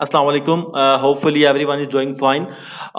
Aslam hopefully everyone is doing fine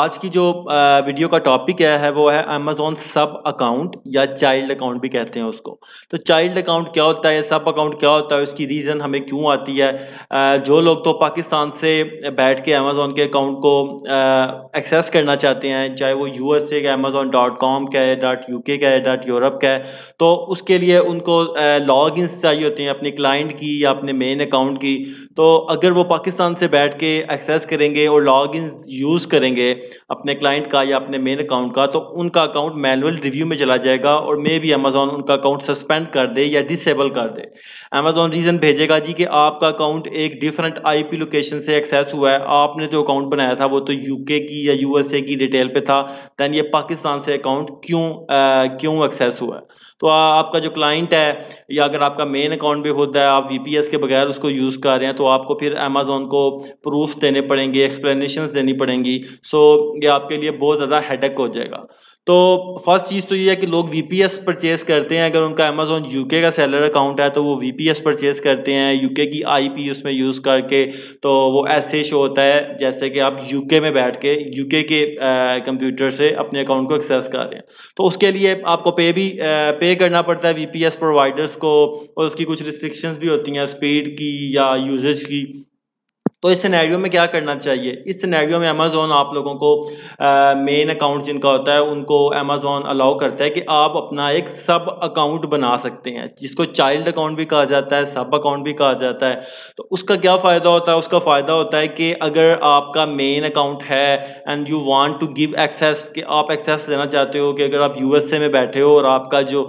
आज की जो uh, वीडियो का टॉपिक है वो है अमेजोन सब अकाउंट या चाइल्ड अकाउंट भी कहते हैं उसको तो चाइल्ड अकाउंट क्या होता है सब अकाउंट क्या होता है उसकी रीज़न हमें क्यों आती है uh, जो लोग तो पाकिस्तान से बैठ के अमेजोन के अकाउंट को एक्सेस uh, करना चाहते हैं चाहे वो यू एस ए का अमेजोन डॉट कॉम का है डॉट यू के का है डॉट यूरोप का है तो उसके लिए उनको लॉग चाहिए होते हैं अपने क्लाइंट की या अपने मेन अकाउंट की तो अगर वो पाकिस्तान से बैठ बैठ के एक्सेस करेंगे और लॉग इन यूज़ करेंगे अपने क्लाइंट का या अपने मेन अकाउंट का तो उनका अकाउंट मैनुअल रिव्यू में चला जाएगा और मे भी अमेजोन उनका अकाउंट सस्पेंड कर दे या डिसेबल कर दे अमेजोन रीज़न भेजेगा जी कि आपका अकाउंट एक डिफरेंट आई लोकेशन से एक्सेस हुआ है आपने जो अकाउंट बनाया था वो तो यूके की या यूएसए की डिटेल पर था दैन ये पाकिस्तान से अकाउंट क्यों आ, क्यों एक्सेस हुआ है तो आ, आपका जो क्लाइंट है या अगर आपका मेन अकाउंट भी होता है आप वीपीएस के बगैर उसको यूज़ कर रहे हैं तो आपको फिर अमेजोन को प्रूफ देने पड़ेंगे एक्सप्लेनेशन देनी पड़ेंगी सो ये आपके लिए बहुत ज़्यादा हेडक हो जाएगा तो फर्स्ट चीज़ तो ये है कि लोग वी पी एस परचेज करते हैं अगर उनका अमेजोन यूके का सैलर अकाउंट है तो वो वी पी एस परचेज करते हैं यूके की आई पी उसमें यूज़ करके तो वो ऐसे शो होता है जैसे कि आप यूके में बैठ के यूके के कंप्यूटर से अपने अकाउंट को एक्सेस कर रहे हैं तो उसके लिए आपको पे भी आ, पे करना पड़ता है वी पी एस प्रोवाइडर्स को और उसकी कुछ रिस्ट्रिक्शंस भी होती हैं स्पीड की या यूजेज की तो इस सिनेरियो में क्या करना चाहिए इस सिनेरियो में अमेज़ोन आप लोगों को मेन अकाउंट जिनका होता है उनको अमेज़ोन अलाउ करता है कि आप अपना एक सब अकाउंट बना सकते हैं जिसको चाइल्ड अकाउंट भी कहा जाता है सब अकाउंट भी कहा जाता है तो उसका क्या फ़ायदा होता है उसका फ़ायदा होता है कि अगर आपका मेन अकाउंट है and you want to give access कि आप एक्सेस देना चाहते हो कि अगर आप यू में बैठे हो और आपका जो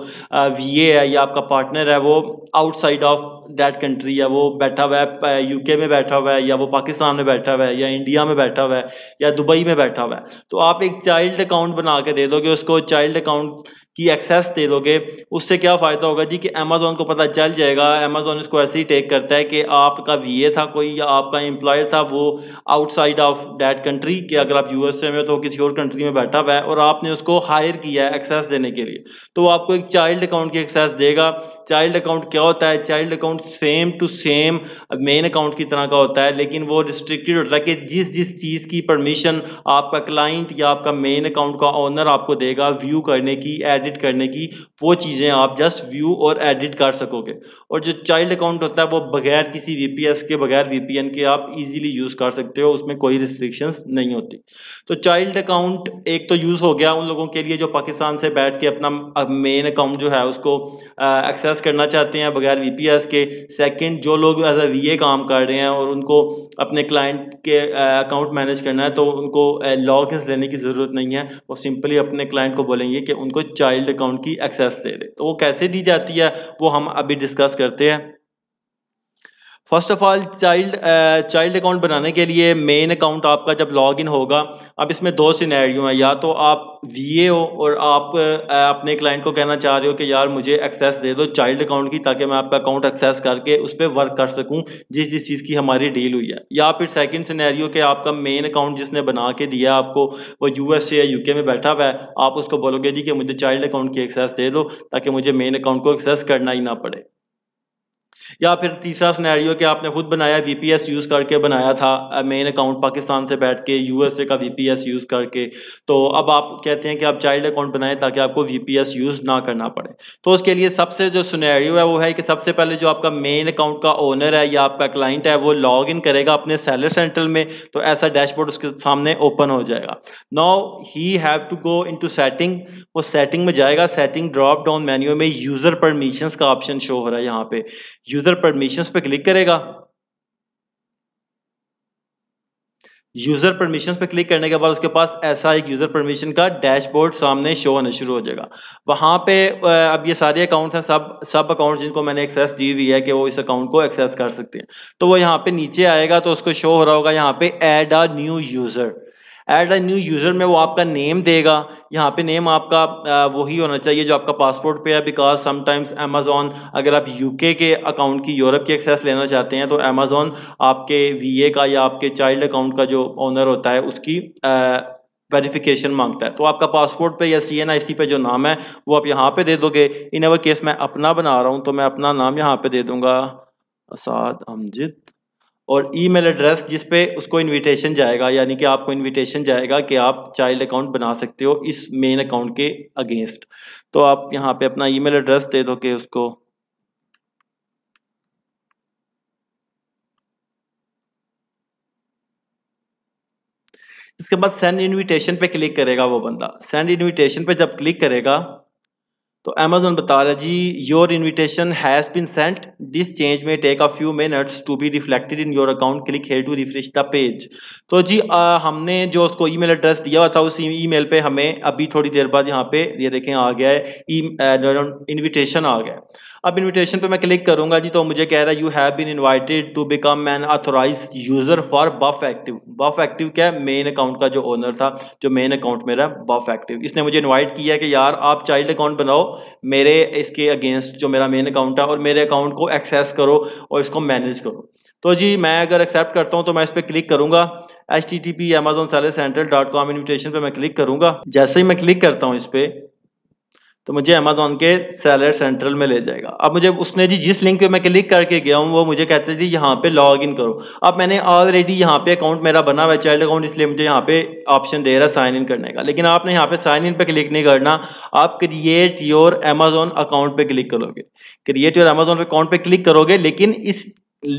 वी ए है या आपका पार्टनर है वो आउटसाइड ऑफ दैट कंट्री है वो बैठा हुआ है यू में बैठा हुआ है या वो वो पाकिस्तान में बैठा हुआ है या इंडिया में बैठा हुआ है या दुबई में बैठा हुआ है तो आप एक चाइल्ड अकाउंट बना के दे दोगे उसको चाइल्ड अकाउंट की एक्सेस दे दोगे उससे क्या फ़ायदा होगा जी कि अमेजोन को पता चल जाएगा अमेजोन इसको ऐसे ही टेक करता है कि आपका वी था कोई या आपका एम्प्लॉयर था वो आउटसाइड ऑफ डैट कंट्री कि अगर आप यूएसए में तो किसी और कंट्री में बैठा हुआ है और आपने उसको हायर किया है एक्सेस देने के लिए तो वो आपको एक चाइल्ड अकाउंट की एक्सेस देगा चाइल्ड अकाउंट क्या होता है child account same to same main account की तरह का होता है लेकिन लेकिन वो रिस्ट्रिक्टेड होता है कि जिस जिस चीज़ की परमिशन आपका क्लाइंट या आपका मेन अकाउंट का ऑनर आपको देगा व्यू करने की एडिट करने की वो चीज़ें आप जस्ट व्यू और एडिट कर सकोगे और जो चाइल्ड अकाउंट होता है वो बगैर किसी वी के बगैर वी के आप ईजिली यूज़ कर सकते हो उसमें कोई रिस्ट्रिक्शंस नहीं होती तो चाइल्ड अकाउंट एक तो यूज़ हो गया उन लोगों के लिए जो पाकिस्तान से बैठ के अपना मेन अकाउंट जो है उसको एक्सेस करना चाहते हैं बगैर वी के सेकेंड जो लोग एज ए वी काम कर रहे हैं और उनको अपने क्लाइंट के अकाउंट मैनेज करना है तो उनको इन लेने की ज़रूरत नहीं है वो सिंपली अपने क्लाइंट को बोलेंगे कि उनको चाइल्ड अकाउंट की एक्सेस दे दे तो वो कैसे दी जाती है वो हम अभी डिस्कस करते हैं first of all child child account बनाने के लिए मेन अकाउंट आपका जब लॉग इन होगा अब इसमें दो सिनेरियो हैं या तो आप वी हो और आप uh, अपने क्लाइंट को कहना चाह रहे हो कि यार मुझे एक्सेस दे दो चाइल्ड अकाउंट की ताकि मैं आपका अकाउंट एक्सेस करके उस पर वर्क कर सकूं जिस जिस चीज़ की हमारी डील हुई है या फिर सेकेंड सिनेरियो के आपका मेन अकाउंट जिसने बना के दिया आपको वो यू एस या यूके में बैठा हुआ है आप उसको बोलोगे जी कि मुझे चाइल्ड अकाउंट की एक्सेस दे दो ताकि मुझे मेन अकाउंट को एक्सेस करना ही ना पड़े या फिर तीसरा सिनेरियो कि आपने खुद बनाया वीपीएस यूज़ करके बनाया था मेन अकाउंट पाकिस्तान से बैठ के यूएसए का वीपीएस यूज़ करके तो अब आप कहते हैं कि आप चाइल्ड अकाउंट बनाएं ताकि आपको वीपीएस यूज़ ना करना पड़े तो उसके लिए सबसे जो स्नैरियो है वो है कि सबसे पहले जो आपका मेन अकाउंट का ओनर है या आपका क्लाइंट है वो लॉग इन करेगा अपने सैलर सेंट्रल में तो ऐसा डैशबोर्ड उसके सामने ओपन हो जाएगा now he have to go in setting वो सेटिंग में जाएगा सेटिंग ड्रॉप डाउन मेन्यू में यूज़र परमिशन का ऑप्शन शो हो रहा है यहाँ पे यूजर परमिशंस पे क्लिक करेगा यूजर परमिशंस पे क्लिक करने के बाद उसके पास ऐसा एक यूजर परमिशन का डैशबोर्ड सामने शो होना शुरू हो जाएगा वहां पे अब ये सारे अकाउंट हैं सब सब अकाउंट जिनको मैंने एक्सेस दी हुई है कि वो इस अकाउंट को एक्सेस कर सकते हैं तो वो यहाँ पे नीचे आएगा तो उसको शो हो रहा होगा यहाँ पे add a new user add a new user में वो आपका नेम देगा यहाँ पे नेम आपका वही होना चाहिए जो आपका पासपोर्ट पे है बिकॉज समटाइम्स अमेजोन अगर आप यूके के अकाउंट की यूरोप की एक्सेस लेना चाहते हैं तो अमेजोन आपके वीए का या आपके चाइल्ड अकाउंट का जो ओनर होता है उसकी वेरिफिकेशन मांगता है तो आपका पासपोर्ट पे या सी एन आई सी पे जो नाम है वो आप यहाँ पे दे दोगे इन अवर केस मैं अपना बना रहा हूँ तो मैं अपना नाम यहाँ पे दे दूंगा असाद अमजिद और ईमेल एड्रेस जिस पे उसको इनविटेशन जाएगा यानी कि आपको इनविटेशन जाएगा कि आप चाइल्ड अकाउंट बना सकते हो इस मेन अकाउंट के अगेंस्ट तो आप यहाँ पे अपना ईमेल एड्रेस दे दो के उसको इसके बाद सेंड इनविटेशन पे क्लिक करेगा वो बंदा सेंड इनविटेशन पे जब क्लिक करेगा तो अमेजोन बता रहा है जी your invitation has been sent this change may take a few minutes to be reflected in your account click here to refresh the page तो जी आ, हमने जो उसको ईमेल एड्रेस दिया हुआ था उस ईमेल पे हमें अभी थोड़ी देर बाद यहाँ पे ये देखें आ गया है इन्विटेशन e, आ गया अब इनविटेशन पे मैं क्लिक करूंगा जी तो मुझे कह रहा है you have been invited to become an authorize user for Buff Active Buff Active क्या है मेन अकाउंट का जो ओनर था जो मेन अकाउंट मेरा बफ एक्टिव इसने मुझे इन्वाइट किया कि यार आप चाइल्ड अकाउंट बनाओ मेरे इसके अगेंस्ट जो मेरा मेन अकाउंट है और मेरे अकाउंट को एक्सेस करो और इसको मैनेज करो तो जी मैं अगर एक्सेप्ट करता हूँ तो मैं इस पर क्लिक करूंगा H T T P Amazon seller central dot com invitation पर मैं क्लिक करूंगा जैसे ही मैं क्लिक करता हूँ इस पर तो मुझे अमेजोन के सैलर सेंट्रल में ले जाएगा अब मुझे उसने जी जिस लिंक पे मैं क्लिक करके गया हूँ वो मुझे कहते थे यहाँ पे लॉग इन करो अब मैंने ऑलरेडी यहाँ पे अकाउंट मेरा बना हुआ है चाइल्ड अकाउंट इसलिए मुझे यहाँ पे ऑप्शन दे रहा है साइन इन करने का लेकिन आपने यहाँ पे साइन इन पे क्लिक नहीं करना आप क्रिएट योर अमेजोन अकाउंट पे क्लिक करोगे क्रिएट योर अमेजोन अकाउंट पे क्लिक करोगे लेकिन इस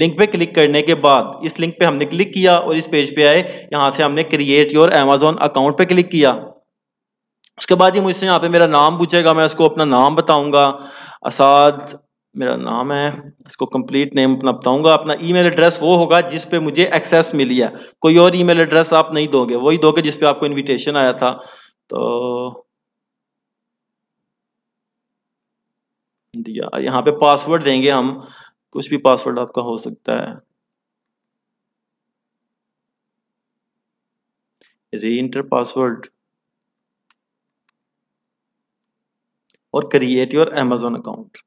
लिंक पे क्लिक करने के बाद इस लिंक पे हमने क्लिक किया और इस पेज पे आए यहाँ से हमने क्रिएट योर अमेजोन अकाउंट पे क्लिक किया उसके बाद ही मुझसे यहाँ पे मेरा नाम पूछेगा मैं उसको अपना नाम बताऊंगा असाद मेरा नाम है इसको कंप्लीट नेम अपना बताऊंगा अपना ईमेल एड्रेस वो होगा जिस पे मुझे एक्सेस मिली है कोई और ईमेल एड्रेस आप नहीं दोगे वही दोगे जिस पे आपको इनविटेशन आया था तो दिया यहाँ पे पासवर्ड देंगे हम कुछ भी पासवर्ड आपका हो सकता है री इंटर पासवर्ड और create your Amazon account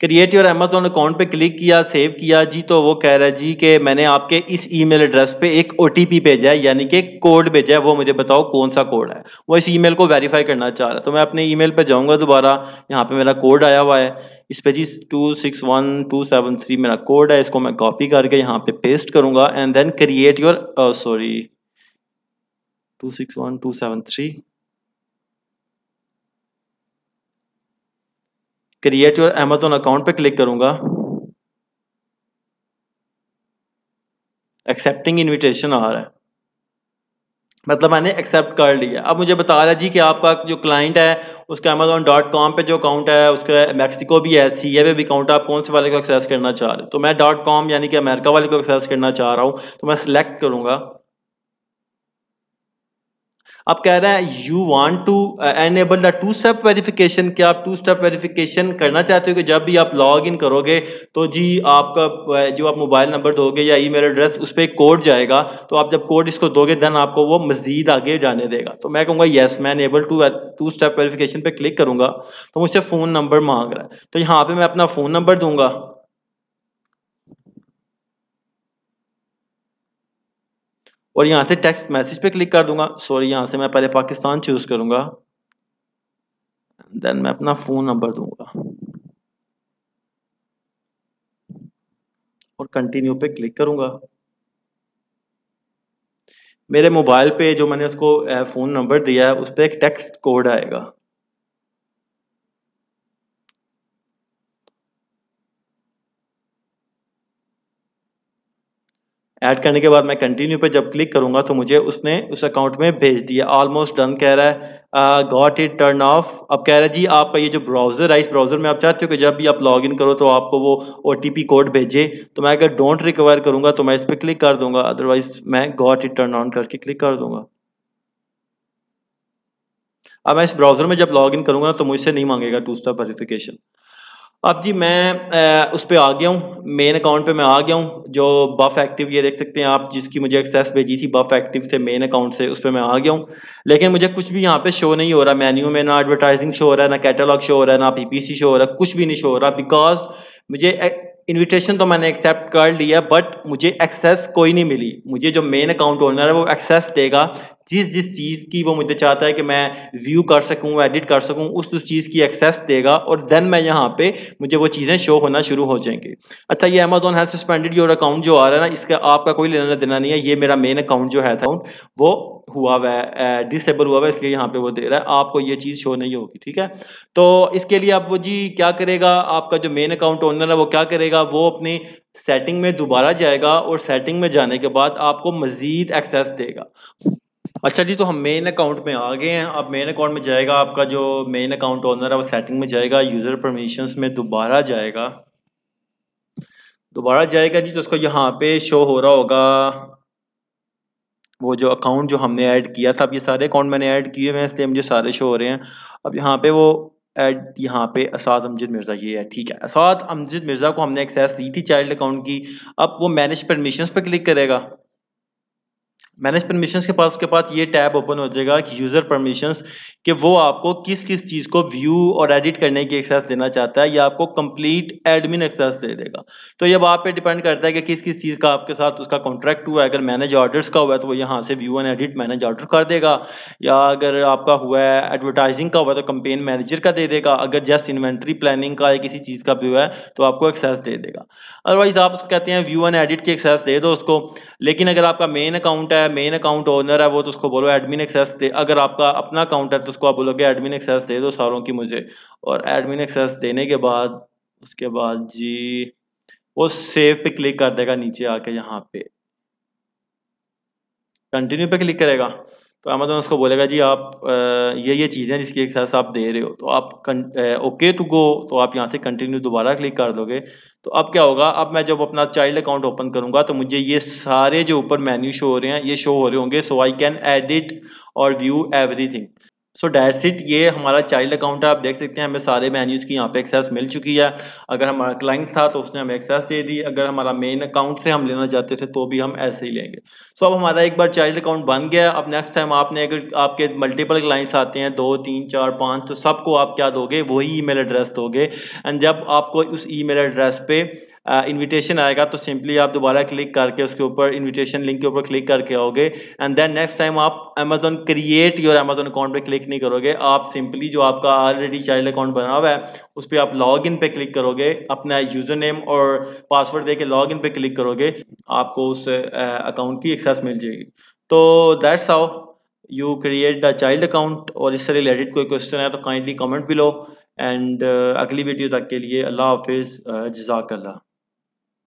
create your Amazon account पे क्लिक किया सेव किया जी तो वो कह रहा है जी कि मैंने आपके इस ईमेल एड्रेस पे एक ओटीपी भेजा है यानी कि कोड भेजा है वो मुझे बताओ कौन सा कोड है वो इस ईमेल को वेरीफाई करना चाह रहा है तो मैं अपने ईमेल पे जाऊंगा दोबारा यहाँ पे मेरा कोड आया हुआ है इस पे जी two six one two seven three मेरा कोड है इसको मैं कॉपी करके यहाँ पे पेस्ट करूंगा and then create your sorry two six one two seven three create your Amazon account पे क्लिक करूंगा एक्सेप्टिंग इनविटेशन आ रहा है मतलब मैंने एक्सेप्ट कर लिया अब मुझे बता रहा है जी कि आपका जो क्लाइंट है उसका अमेजोन डॉट कॉम पर जो अकाउंट है उसका मैक्सिको भी है सी भी अकाउंट है आप कौन से वाले को एक्सेस करना चाह रहे हो तो मैं डॉट कॉम यानी कि अमेरिका वाले को एक्सेस करना चाह रहा हूँ तो मैं सिलेक्ट करूंगा अब कह रहा है you want to enable the two step verification क्या आप टू स्टेप वेरिफिकेशन करना चाहते हो कि जब भी आप लॉग इन करोगे तो जी आपका uh, जो आप मोबाइल नंबर दोगे या ईमेल एड्रेस उस पर कोड जाएगा तो आप जब कोड इसको दोगे देन आपको वो मजीद आगे जाने देगा तो मैं कहूँगा येस मैं enable two two step verification पर क्लिक करूंगा तो मुझसे फ़ोन नंबर मांग रहा है तो यहाँ पर मैं अपना फ़ोन नंबर दूंगा और यहाँ से टेक्स्ट मैसेज पे क्लिक कर दूंगा सॉरी यहां से मैं पहले पाकिस्तान चूज़ करूंगा देन मैं अपना फ़ोन नंबर दूंगा और कंटिन्यू पे क्लिक करूंगा मेरे मोबाइल पे जो मैंने उसको फ़ोन नंबर दिया है उस पर एक टेक्स्ट कोड आएगा ऐड करने के बाद मैं कंटिन्यू पे जब क्लिक करूंगा तो मुझे उसने उस अकाउंट में भेज दिया ऑलमोस्ट डन कह रहा है गॉट इट टर्न ऑफ अब कह रहा है जी आपका ये जो ब्राउजर है इस ब्राउजर में आप चाहते हो कि जब भी आप लॉग इन करो तो आपको वो ओ कोड भेजे तो मैं अगर डोंट रिक्वायर करूंगा तो मैं इस पर क्लिक कर दूंगा अदरवाइज मैं गॉट इट टर्न ऑन करके क्लिक कर दूंगा अब मैं इस ब्राउजर में जब लॉग इन करूंगा तो मुझसे नहीं मांगेगा टू स्टॉप वेरिफिकेशन अब जी मैं उस पर आ गया हूँ मेन अकाउंट पे मैं आ गया हूँ जो बफ एक्टिव ये देख सकते हैं आप जिसकी मुझे एक्सेस भेजी थी बफ एक्टिव से मेन अकाउंट से उस पर मैं आ गया हूँ लेकिन मुझे कुछ भी यहाँ पे शो नहीं हो रहा मेन्यू में ना एडवर्टाइजिंग शो हो रहा है ना कैटलॉग शो हो रहा है ना पीपीसी शो हो रहा है कुछ भी नहीं शो हो रहा बिकॉज मुझे इनविटेशन तो मैंने एक्सेप्ट कर लिया बट मुझे एक्सेस कोई नहीं मिली मुझे जो मेन अकाउंट ओनर है वो एक्सेस देगा जिस जिस चीज़ की वो मुझे चाहता है कि मैं व्यू कर सकूं एडिट कर सकूं उस उस चीज़ की एक्सेस देगा और देन मैं यहाँ पे मुझे वो चीज़ें शो होना शुरू हो जाएंगे अच्छा ये अमेजोन है सस्पेंडेड योर अकाउंट जो आ रहा है ना इसका आपका कोई लेना देना नहीं है ये मेरा मेन अकाउंट जो है अकाउंट वो हुआ हुआ है डिसेबल हुआ हुआ है इसलिए यहाँ पे वो दे रहा है आपको ये चीज़ शो नहीं होगी ठीक है तो इसके लिए आप वो जी क्या करेगा आपका जो मेन अकाउंट ओनर है वो क्या करेगा वो अपनी सेटिंग में दोबारा जाएगा और सेटिंग में जाने के बाद आपको मज़ीद एक्सेस देगा अच्छा जी तो हम मेन अकाउंट में आ गए हैं अब मेन अकाउंट में जाएगा आपका जो मेन अकाउंट ओनर है वो सेटिंग में जाएगा यूज़र परमिशंस में दोबारा जाएगा दोबारा जाएगा जी तो उसको यहाँ पे शो हो रहा होगा वो जो अकाउंट जो हमने ऐड किया था अब ये सारे अकाउंट मैंने ऐड किए हुए हैं इसलिए मुझे सारे शो हो रहे हैं अब यहाँ पे वो एड यहाँ पे असाद अमजद मिर्ज़ा ये है ठीक है असाद अमजद मिर्ज़ा को हमने एक्सेस दी थी चाइल्ड अकाउंट की अब वो मैनेज परमिशंस पर क्लिक करेगा मैनेज परमिशन के पास के पास ये टैब ओपन हो जाएगा कि यूज़र परमिशन कि वो आपको किस किस चीज़ को व्यू और एडिट करने की एक्सेस देना चाहता है या आपको कंप्लीट एडमिन एक्सेस दे देगा तो ये आप पे डिपेंड करता है कि किस किस चीज़ का आपके साथ उसका कॉन्ट्रैक्ट हुआ है अगर मैनेज ऑर्डर्स का हुआ है तो वो यहाँ से view and edit manage order कर देगा या अगर आपका हुआ है एडवर्टाइजिंग का हुआ है तो कंपेन मैनेजर का दे देगा अगर जस्ट इन्वेंट्री प्लानिंग का या किसी चीज़ का व्यू है तो आपको एक्सेस दे देगा अदरवाइज आप कहते हैं व्यू एंड एडिट की एक्सेस दे दो उसको लेकिन अगर आपका मेन अकाउंट है है मेन अकाउंट ओनर है वो तो उसको बोलो एडमिन एक्सेस दे अगर आपका अपना अकाउंट है तो उसको आप बोलोगे एडमिन एक्सेस दे दो सारों की मुझे और एडमिन एक्सेस देने के बाद उसके बाद जी वो सेव पे क्लिक कर देगा नीचे आके यहाँ पे कंटिन्यू पे क्लिक करेगा तो अमेजोन उसको बोलेगा जी आप ये ये चीज़ें जिसकी एक्सेस आप दे रहे हो तो आप ओके टू गो तो आप यहाँ से कंटिन्यू दोबारा क्लिक कर दोगे तो अब क्या होगा अब मैं जब अपना चाइल्ड अकाउंट ओपन करूँगा तो मुझे ये सारे जो ऊपर मेन्यू शो हो रहे हैं ये शो हो रहे होंगे सो आई कैन एडिट और view everything so that's it ये हमारा चाइल्ड अकाउंट है आप देख सकते हैं हमें सारे मैन्यूज़ की यहाँ पे एक्सेस मिल चुकी है अगर हमारा क्लाइंट था तो उसने हमें एक्सेस दे दी अगर हमारा मेन अकाउंट से हम लेना चाहते थे तो भी हम ऐसे ही लेंगे सो so, अब हमारा एक बार चाइल्ड अकाउंट बन गया अब नेक्स्ट टाइम आपने अगर आपके मल्टीपल क्लाइंट्स आते हैं दो तीन चार पाँच तो सबको आप क्या दोगे वही ई एड्रेस दोगे एंड जब आपको उस ई एड्रेस पर इनविटेशन आएगा तो सिंपली आप दोबारा क्लिक करके उसके ऊपर इनविटेशन लिंक के ऊपर क्लिक करके आओगे एंड देन नेक्स्ट टाइम आप Amazon create your Amazon account पे क्लिक नहीं करोगे आप सिंपली जो आपका ऑलरेडी चाइल्ड अकाउंट बना हुआ है उस पर आप लॉग इन पे क्लिक करोगे अपना यूजर नेम और पासवर्ड दे के लॉग इन पे क्लिक करोगे आपको उस अकाउंट की एक्सेस मिल जाएगी तो that's how you create the child account और इससे रिलेटेड कोई क्वेश्चन है तो काइंडली कमेंट भी लो एंड uh, अगली वीडियो तक के लिए अल्लाह हाफिज़ जजाक अल्लाह